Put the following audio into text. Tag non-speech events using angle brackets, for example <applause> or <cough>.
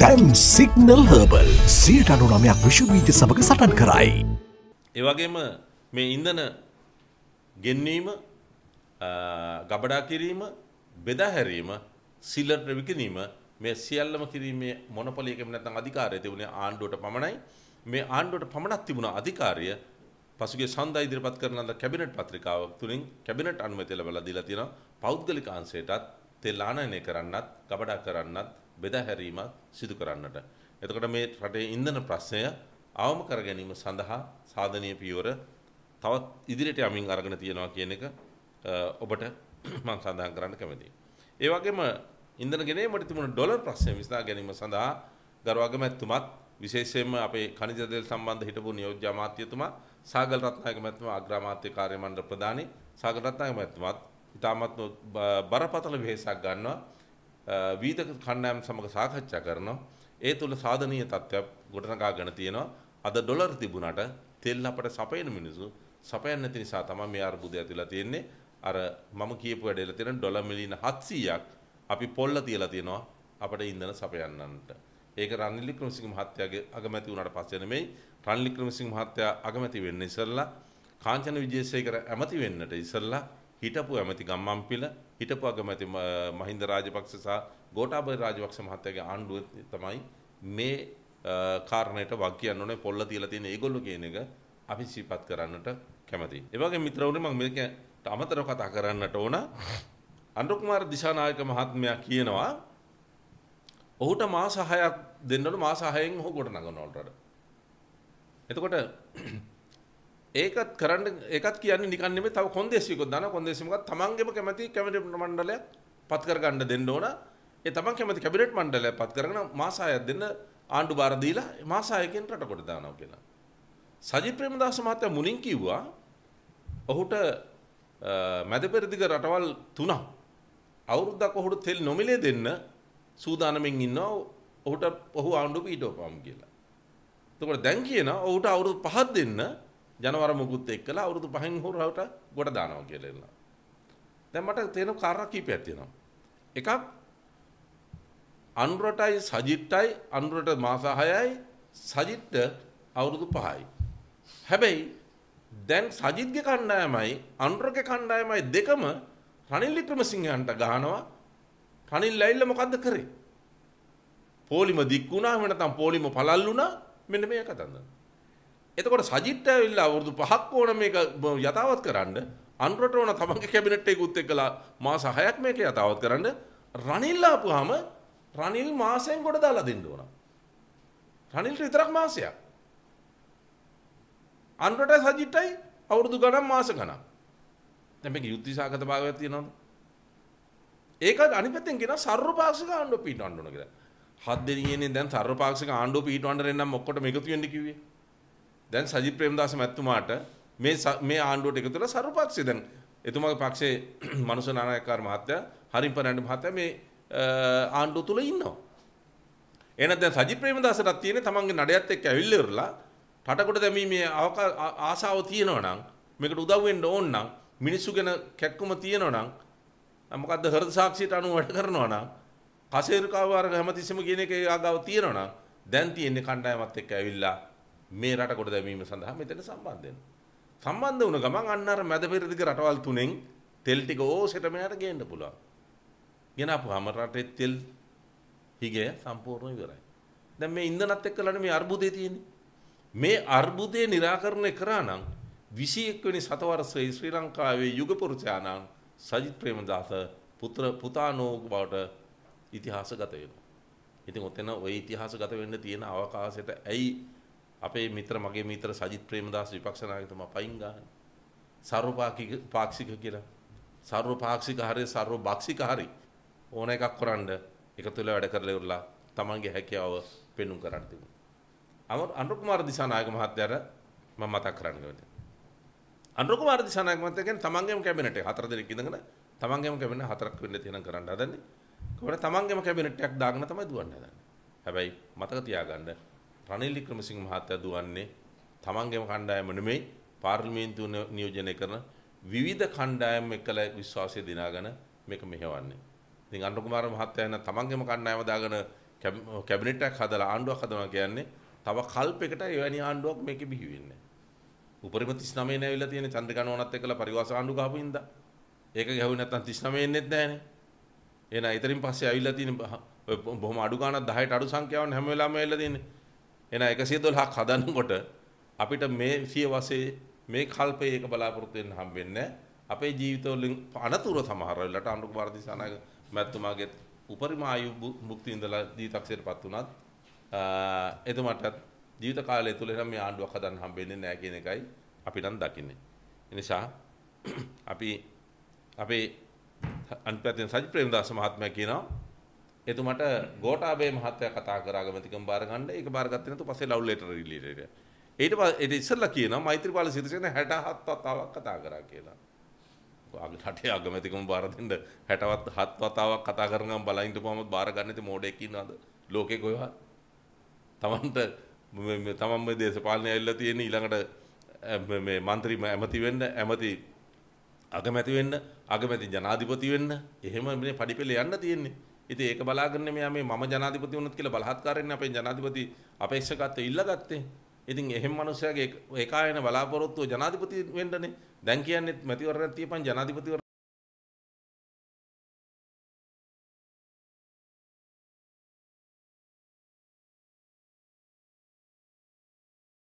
දැන් සිගනල් හබල් සියට අනු නමයක් විශ්වීජ සමඟ සටන් කරයි. ඒවගේම මේ ඉන්දන ගෙන්වීම ගබඩා කිරීම බෙදහැරීම සිල්ලට විකිනීම මේ සියල්ලම කිරීමේ මොනපලයකම නැතන් අධිකාරය තිබුණේ ආණ්ඩුවට පමණයි මේ ආණ්ඩුවට පමණක් තිබුණ අධිකාරය පසුගේ සන්දා ඉදිරිපත් කරනද කැබිනට් පත්‍රිකාව තුළින් කැබිනට් අනුමැතිය ලැබලා දීලා තියෙනවා පෞද්ගලික අංශයටත් තෙල් ආනයනය කරන්නත් ගබඩා කරන්නත් බෙදහැරීමත් සිදු කරන්නට. එතකොට මේ රටේ ඉන්ධන ප්‍රශ්නය අවම කර ගැනීම සඳහා සාධනීය පියවර තවත් ඉදිරියට යමින් අරගෙන තියෙනවා කියන එක ඔබට මම සඳහන් කරන්න කැමතියි. ඒ වගේම ඉන්ධන ගෙනීමට තිබුණු ඩොලර් ප්‍රශ්නය විසඳා ගැනීම සඳහා ගරුවගමැතිතුමත් විශේෂයෙන්ම අපේ ඛනිජ දෙල් සම්බන්ධ හිටපු නියෝජ්‍ය අමාත්‍යතුමා සාගල් රත්නායක මැතිතුමා අග්‍රාමාත්‍ය කාර්ය මණ්ඩල ප්‍රධානී සාගල් රත්නායක මැතිතුමාත් ඉතාමත් බරපතල වෙහෙසක් ගන්නවා වීදක කණ්ඩායම් සමග සාකච්ඡා කරනවා. ඒ තුල සාධනීය තත්ත්වයක් ගොඩනගා ගන්න තියෙනවා. අද ඩොලර් තිබුණාට තෙල් අපට සපයන මිනිස්සු සපයන්නේ නැති නිසා තමයි මේ අර්බුදය ඇතිලා තියෙන්නේ. අර මම කියපු වැඩේලා තියෙන ඩොලර් මිලියන 700ක් අපි පොල්ල තියලා තියෙනවා අපට ඉන්ධන සපයන්නන්ට. ඒක රනිල් වික්‍රමසිංහ මහත්තයාගේ අගමැති වුණාට පස්සේ නෙමෙයි රනිල් වික්‍රමසිංහ මහත්තයා අගමැති වෙන්න ඉස්සෙල්ලා කාංචන විජේසේකර ඇමති වෙන්නට ඉස්සෙල්ලා හිටපු ඇමති ගම්මන්පිල හිටපු අගමැති මහින්ද රාජපක්ෂ සහ ගෝඨාභය රාජපක්ෂ මහත්තයාගේ ආණ්ඩුව තමයි මේ කාරණයට වග කියන්න ඕනේ පොල්ල තියලා තියෙන ඒගොල්ලෝ කියන එක අපි සිහිපත් කරන්නට කැමතියි. ඒ වගේ මිත්‍රවරුනි මම මේකට අමතරව කතා කරන්නට ඕන අනුර කුමාර දිසානායක මහත්මයා කියනවා ඔහුට මාස 6ක් දෙන්නලු මාස 6ෙන් ඔහු ගොඩ නගනවලට. එතකොට ඒකත් කරන්න ඒකත් කියන්නේ නිකන් නෙමෙයි තව කොන්දේසියෙකුත් දාන කොන්දේසියෙකුත් තමන්ගේම කැමැති කැබිනට් මණ්ඩලයක් පත් කර ගන්න දෙන්න ඕන ඒ තමන් කැමැති කැබිනට් මණ්ඩලයක් පත් කරගෙන මාස ආයයක් දෙන්න ආණ්ඩු බාර දීලා මාස ආයකෙන් රට කොට දානවා කියලා සජිත් ප්‍රේමදාස මහත්තයා මුලින් කිව්වා ඔහුට මැද පෙරදිග රටවල් තුනක් අවුරුද්දක් ඔහුට තෙල් නොමිලේ දෙන්න සූදානමින් ඉන්නවා ඔහුට ඔහු ආණ්ඩුව පීඩවපම් කියලා එතකොට දැන් කියනවා ඔහුට අවුරුදු පහක් දෙන්න ජනවර මුකුත් එක්කලා අවුරුදු පහෙන් හොරවට ගොඩ දානවා කියලා එන්න. දැන් මට තේරෙන කාරණා කීපයක් තියෙනවා. එකක් අනුරටයි සජිත්ටයි අනුරට මාස 6යි සජිත්ට අවුරුදු 5යි. හැබැයි දැන් සජිත්ගේ කණ්ඩායමයි අනුරගේ කණ්ඩායමයි දෙකම රනිල් වික්‍රමසිංහයන්ට ගහනවා. රනිල් ලයිල්ල මොකද්ද කරේ? පොලිම දික් වුණා එහෙම නැත්නම් පොලිම පළල් වුණා මෙන්න මේ කතන්දර. එතකොට සජිත්ට ඇවිල්ලා අවුරුදු පහක් ඕන මේක යථාවත් කරන්න අන්රට ඕන තමන්ගේ කැබිනට් එකකුත් එක්කලා මාස 6ක් මේක යථාවත් කරන්න රනිල් ආපුවාම රනිල් මාසයෙන් කොට දාලා දෙන්න ඕන. රනිල්ට විතරක් මාසයක්. අන්රට සජිත්ටයි අවුරුදු ගණන් මාස ගණන්. දැන් මේක යුද්ධ සාගත භාගයක් තියෙනවද? ඒක අනිපතෙන් කියන සර්වපාක්ෂික ආණ්ඩුව පිටවන්න ඕන කියලා. හත් දෙනියනේ දැන් සර්වපාක්ෂික ආණ්ඩුව පිටවන්න රෙන්නම් ඔක්කොට මේකතු වෙන්න කිව්වේ. දැන් සජිත් ප්‍රේමදාස මැතිතුමාට මේ මේ ආණ්ඩුවට එකතු වෙලා සර්වපක්ෂය දැන් එතුමාගේ පක්ෂයේ <clears throat> මනුෂ්‍ය නායකකාර මහත්තයා හරිම්පනන්ඩ මහත්තයා මේ ආණ්ඩුව තුල ඉන්නවා. එහෙනම් දැන් සජිත් ප්‍රේමදාසටත් තියෙන තමන්ගේ නඩයත් එක්ක ඇවිල්ලා ඉවරලා රටකට දැමීමේ ආසාව තියෙනවා නම් මේකට උදව් වෙන්න ඕන නම් මිනිස්සු ගැන කැක්කම තියෙනවා නම් මොකද්ද හෘද සාක්ෂියට අනුව වැඩ කරනවා නම් කසේරුකාවාර හැමතිස්සෙම කියන එකේ ආගාව තියෙනවා නම් දැන් තියෙන්නේ කණ්ඩායමත් එක්ක ඇවිල්ලා මේ රට කොට දැමීම සඳහා මෙතන සම්බන්ධ සම්බන්ධ වුණ ගමන් අන්න අර මැද පෙරදිග රටවල් තුනෙන් තෙල් ටික ඕසෙට මෙහාට ගේන්න පුළුවන්. ගෙනාපුවාම රටේ තෙල් හිගේ සම්පූර්ණ ඉවරයි. දැන් මේ ඉන්ධනත් එක්කලානේ මේ අර්බුදේ තියෙන්නේ. මේ අර්බුදේ निराකරණය කරා නම් 21 වෙනි සතවර්ෂයේ ශ්‍රී ලංකාවේ යුග පුරුෂයාණන් සජිත් ප්‍රේමදාස පුත්‍ර පුතානෝක බවට ඉතිහාසගත වෙනවා. ඉතින් ඔතන ওই ඉතිහාසගත වෙන්න තියෙන අවකාශයට ඇයි අපේ මිත්‍ර මගේ මිත්‍ර සජිත් ප්‍රේමදාස විපක්ෂ නායකතුමා පයින් ගහන. සර්වපාක්ෂික පාක්ෂික කියලා. සර්වපාක්ෂික හරි සර්වපාක්ෂික හරි ඕන එකක් කරන්න එකතු වෙලා වැඩ කරලා ඉවරලා තමන්ගේ හැකියාව පෙන්눔 කරන්න තිබුණා. අමර අනුර කුමාර දිසානායක මහත්තයාට මම මතක් කරන්න කැමතියි. අනුර කුමාර දිසානායක මහත්තයා කියන්නේ තමන්ගේම කැබිනට් එක හතර දෙනෙක් ඉඳගෙන තමන්ගේම කැබිනට් හතරක් වෙන්න තියෙන කරන්න හදන්නේ. කොහොමද තමන්ගේම කැබිනට් එකක් දාගෙන තමයි දුවන්න හදන්නේ. හැබැයි මතක තියාගන්න රනිල් වික්‍රමසිංහ මහත්තයා දුවන්නේ තමන්ගේම කණ්ඩායම නෙමෙයි පාර්ලිමේන්තුව නියෝජනය කරන විවිධ කණ්ඩායම් එක්කලා විශ්වාසය දිනාගෙන මේක මෙහෙවන්නේ. ඉතින් අනුර කුමාර මහත්තයා නම් තමන්ගේම කණ්ඩායම දාගෙන කැබිනට් එකක් හදලා ආණ්ඩුවක් හදනවා කියන්නේ තව කල්පයකට එවැනි ආණ්ඩුවක් මේකේ බිහි වෙන්නේ. උපරිම 39 නෑවිලා තියෙන චන්ද්‍රගණවනත් එක්කලා පරිවාස ආණ්ඩු ගහපු හින්දා. ඒක ගැහුවේ නැත්නම් 39 එන්නේත් නෑනේ. එහෙනම් ඊතරින් පස්සේ ඇවිල්ලා තියෙන බොහොම අඩු ගාණක් 10ට අඩු සංඛ්‍යාවන් හැම වෙලාවෙම ඇවිල්ලා තියෙන්නේ. එන එකසිය දොල්හක් හදන්නකොට අපිට මේ සිය වසේ මේ කල්පය ඒක බලාපොරොත්තුවෙන් හම්බෙන්න අපේ ජීවිතවලින් අනතුර සමහරලට අනුරු පාරදිසානග මැත්තුමාගේ උපරිම ආයු මුක්ති ඉඳලා දීතක්ෂයට පත් වුණත් එතුමටත් ජීවිත කාලය තුළ නම් මේ ආණ්ඩුවක් හදන්න හම්බෙන්නේ නැහැ කියන එකයි අපි නම් දකින්නේ. එනිසා අපි අපේ අන්පැතෙන් සජි ප්‍රේමදාස මහත්මයා කියනවා එතුමට ගෝඨාභය මහත්තයා කතා කරා අගමැතිකම් බාර ගන්න. ඒක බාරගත්තේ නැතු පස්සේ ලව් ලෙටර් රිලීටර්. ඊට පස්සේ ඉතින් කියනවා මෛත්‍රීපාල සිරිසේන 67 වතාවක් කතා කරා කියලා. රටේ අගමැතිකම බාර දෙන්න 60වත් 7 වතාවක් කතා කරගම් බලන් ඉඳපුවම බාර ගන්න ඉතින් මෝඩෙක් ඉන්නවද? ලෝකේ කොහෙවත්. Tamanට තමන් මේ දේශපාලනය ඇවිල්ලා තියෙන ඊළඟට මේ മന്ത്രി ඇමති වෙන්න ඇමති අගමැති වෙන්න අගමැති ජනාධිපති වෙන්න එහෙම මේ පඩිපෙළ යන්න තියෙන්නේ. ඉතින් ඒක බලාගෙන මෙයා මේ මම ජනාධිපති වුණත් කියලා බලහත්කාරයෙන් අපේ ජනාධිපති අපේක්ෂකත්වය ඉල්ලගත්තේ. ඉතින් එහෙම මිනිස්සයාගේ ඒකායන බලාපොරොත්තුව ජනාධිපති වෙන්නනේ. දැන් කියන්නේ මැතිවරණයක් තියපන් ජනාධිපතිවරණයක්